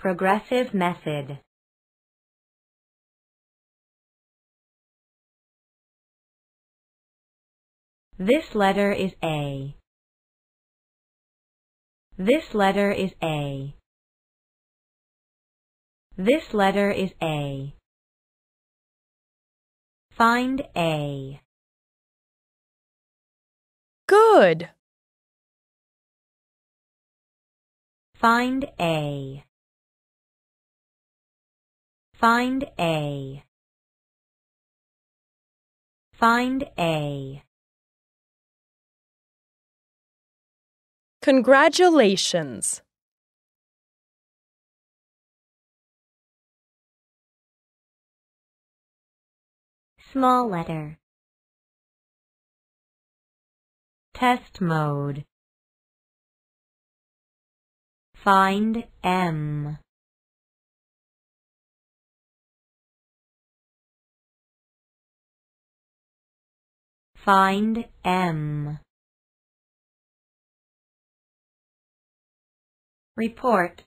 Progressive method. This letter is A. This letter is A. This letter is A. Find A. Good. Find A. Find A. Find A. Congratulations. Small letter. Test mode. Find M. Find M. Report